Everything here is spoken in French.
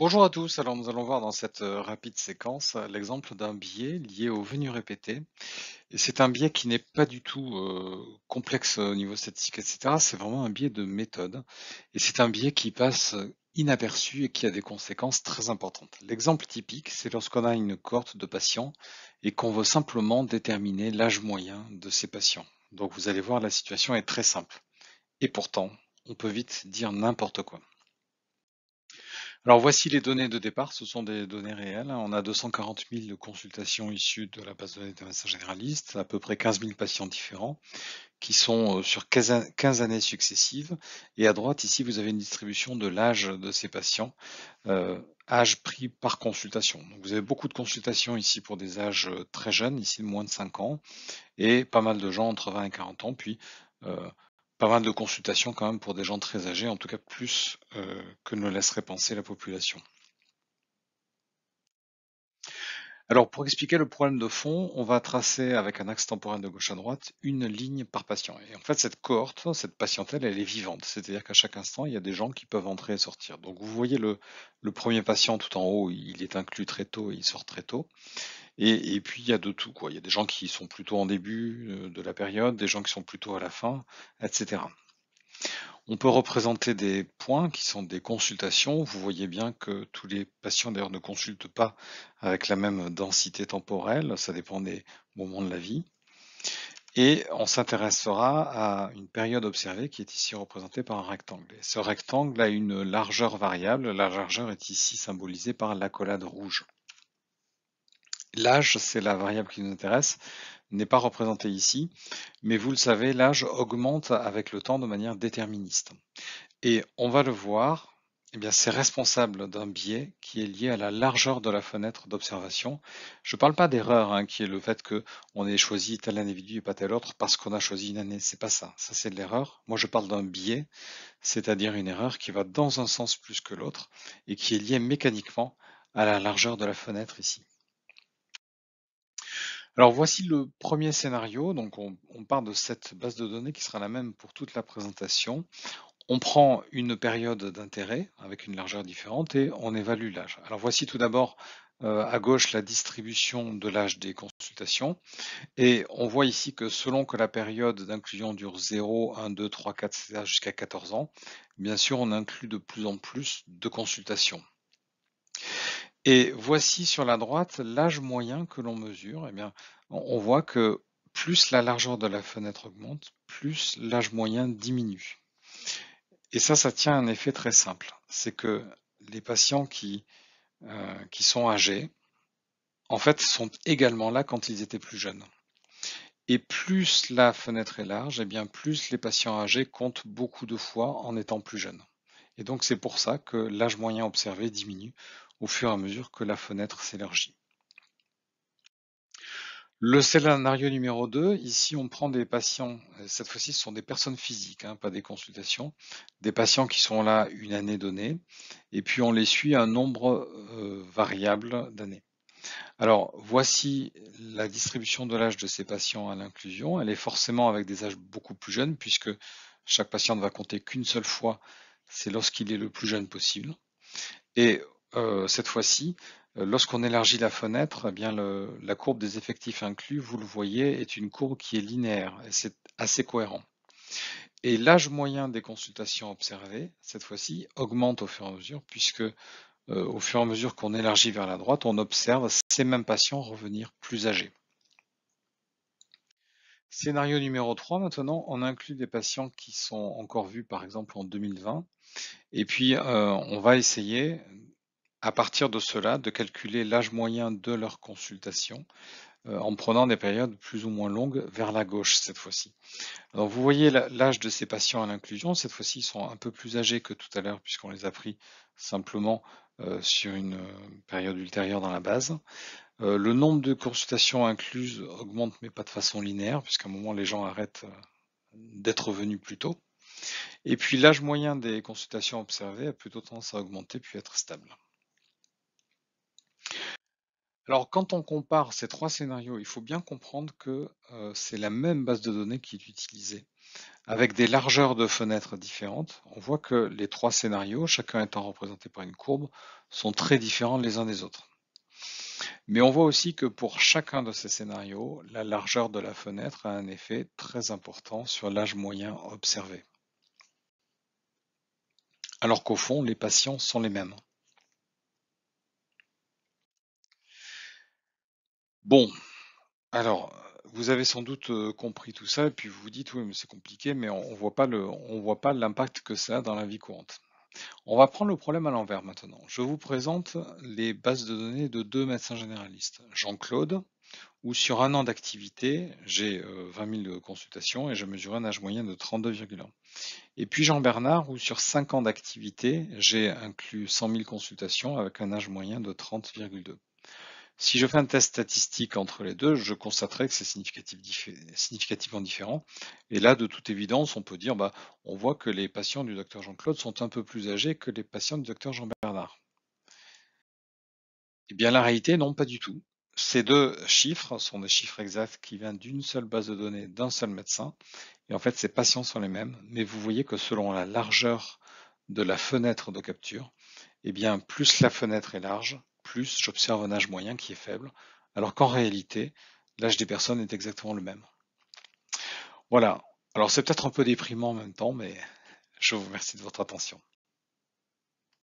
Bonjour à tous, alors nous allons voir dans cette euh, rapide séquence euh, l'exemple d'un biais lié aux venues répétées. C'est un biais qui n'est pas du tout euh, complexe au niveau statistique, etc. C'est vraiment un biais de méthode. Et c'est un biais qui passe inaperçu et qui a des conséquences très importantes. L'exemple typique, c'est lorsqu'on a une cohorte de patients et qu'on veut simplement déterminer l'âge moyen de ces patients. Donc vous allez voir, la situation est très simple. Et pourtant, on peut vite dire n'importe quoi. Alors voici les données de départ, ce sont des données réelles. Hein. On a 240 000 consultations issues de la base de données d'un médecins généraliste, à peu près 15 000 patients différents, qui sont euh, sur 15 années successives. Et à droite, ici, vous avez une distribution de l'âge de ces patients, euh, âge pris par consultation. vous avez beaucoup de consultations ici pour des âges euh, très jeunes, ici de moins de 5 ans, et pas mal de gens entre 20 et 40 ans, puis pas mal de consultations quand même pour des gens très âgés, en tout cas plus euh, que ne laisserait penser la population. Alors pour expliquer le problème de fond, on va tracer avec un axe temporel de gauche à droite une ligne par patient. Et en fait cette cohorte, cette patientèle, elle est vivante. C'est-à-dire qu'à chaque instant, il y a des gens qui peuvent entrer et sortir. Donc vous voyez le premier patient tout en haut, il est inclus très tôt et il sort très tôt. Et, puis il y a de tout, Il y a des gens qui sont plutôt en début euh, de la période, des gens qui sont plutôt à la fin, etc. On peut représenter des points qui sont des consultations. Vous voyez bien que tous les patients d'ailleurs ne consultent pas avec la même densité temporelle, ça dépend des moments de la vie. Et on s'intéressera à une période observée qui est ici représentée par un rectangle. ce rectangle a une largeur variable. La largeur est ici symbolisée par l'accolade rouge. L'âge, c'est la variable qui nous intéresse, n'est pas représentée ici, mais vous le savez, l'âge augmente avec le temps de manière déterministe. Et on va le voir, eh bien, c'est responsable d'un biais qui est lié à la largeur de la fenêtre d'observation. Je ne parle pas d'erreur, hein, qui est le fait qu'on ait choisi tel individu et pas tel autre parce qu'on a choisi une année. C'est pas ça. Ça, c'est de l'erreur. Moi, je parle d'un biais, c'est-à-dire une erreur qui va dans un sens plus que l'autre et qui est liée mécaniquement à la largeur de la fenêtre ici. Alors voici le premier scénario. Donc on, part de cette base de données qui sera la même pour toute la présentation. On prend une période d'intérêt avec une largeur différente et on évalue l'âge. Alors voici tout d'abord euh, à gauche la distribution de l'âge des consultations. Et on voit ici que selon que la période d'inclusion dure 0, 1, 2, 3, 4, jusqu'à 14 ans, bien sûr on inclut de plus en plus de consultations. Et voici sur la droite l'âge moyen que l'on mesure. Eh bien, on voit que plus la largeur de la fenêtre augmente, plus l'âge moyen diminue. Et ça, ça tient à un effet très simple. C'est que les patients qui, euh, qui sont âgés, en fait, sont également là quand ils étaient plus jeunes. Et plus la fenêtre est large, eh bien plus les patients âgés comptent beaucoup de fois en étant plus jeunes. Et donc c'est pour ça que l'âge moyen observé diminue au fur et à mesure que la fenêtre s'élargit. Le scénario numéro 2, ici on prend des patients, euh, cette fois-ci ce sont des personnes physiques, hein, pas des consultations, des patients qui sont là une année donnée, et puis on les suit un nombre euh, variable d'années. Alors voici la distribution de l'âge de ces patients à l'inclusion, elle est forcément avec des âges beaucoup plus jeunes, puisque chaque patient ne va compter qu'une seule fois, c'est lorsqu'il est le plus jeune possible. Et euh, cette fois-ci, euh, lorsqu'on élargit la fenêtre, eh bien la courbe des effectifs inclus, vous le voyez, est une courbe qui est linéaire et c'est assez cohérent. Et l'âge moyen des consultations observées, cette fois-ci, augmente au fur et à mesure, puisque euh, au fur et à mesure qu'on élargit vers la droite, on observe ces mêmes patients revenir plus âgés. Scénario numéro 3, maintenant, on inclut des patients qui sont encore vus, par exemple, en 2020. Et puis, on va essayer à partir de cela, de calculer l'âge moyen de leur consultation euh, en prenant des périodes plus ou moins longues vers la gauche cette fois-ci. Alors vous voyez l'âge de ces patients à l'inclusion, cette fois-ci ils sont un peu plus âgés que tout à l'heure puisqu'on les a pris simplement euh, sur une euh, période ultérieure dans la base. le nombre de consultations incluses augmente mais pas de façon linéaire puisqu'à un moment les gens arrêtent d'être venus plus tôt. Et puis l'âge moyen des consultations observées a plutôt tendance à augmenter puis être stable. Alors, quand on compare ces trois scénarios, il faut bien comprendre que euh, c'est la même base de données qui est utilisée. Avec des largeurs de fenêtres différentes, on voit que les trois scénarios, chacun étant représenté par une courbe, sont très différents les uns des autres. Mais on voit aussi que pour chacun de ces scénarios, la largeur de la fenêtre a un effet très important sur l'âge moyen observé. Alors qu'au fond, les patients sont les mêmes. Bon, alors, vous avez sans doute compris tout ça, et puis vous vous dites, oui, mais c'est compliqué, mais on ne voit pas on voit pas l'impact que ça a dans la vie courante. On va prendre le problème à l'envers maintenant. Je vous présente les bases de données de deux médecins généralistes, Jean-Claude, où sur un an d'activité, j'ai 20 000 consultations et je mesure un âge moyen de 32,1. Et puis Jean-Bernard, où sur 5 ans d'activité, j'ai inclus 100 000 consultations avec un âge moyen de 30,2. Si je fais un test statistique entre les deux, je constaterai que c'est significativement différent. Et là, de toute évidence, on peut dire, bah, on voit que les patients du docteur Jean-Claude sont un peu plus âgés que les patients du docteur Jean-Bernard. Eh bien, la réalité, non, pas du tout. Ces deux chiffres sont des chiffres exacts qui viennent d'une seule base de données d'un seul médecin. Et en fait, ces patients sont les mêmes, mais vous voyez que selon la largeur de la fenêtre de capture, eh bien, plus la fenêtre est large, plus, j'observe un âge moyen qui est faible, alors qu'en réalité, l'âge des personnes est exactement le même. Voilà. Alors c'est peut-être un peu déprimant en même temps, mais je vous remercie de votre attention.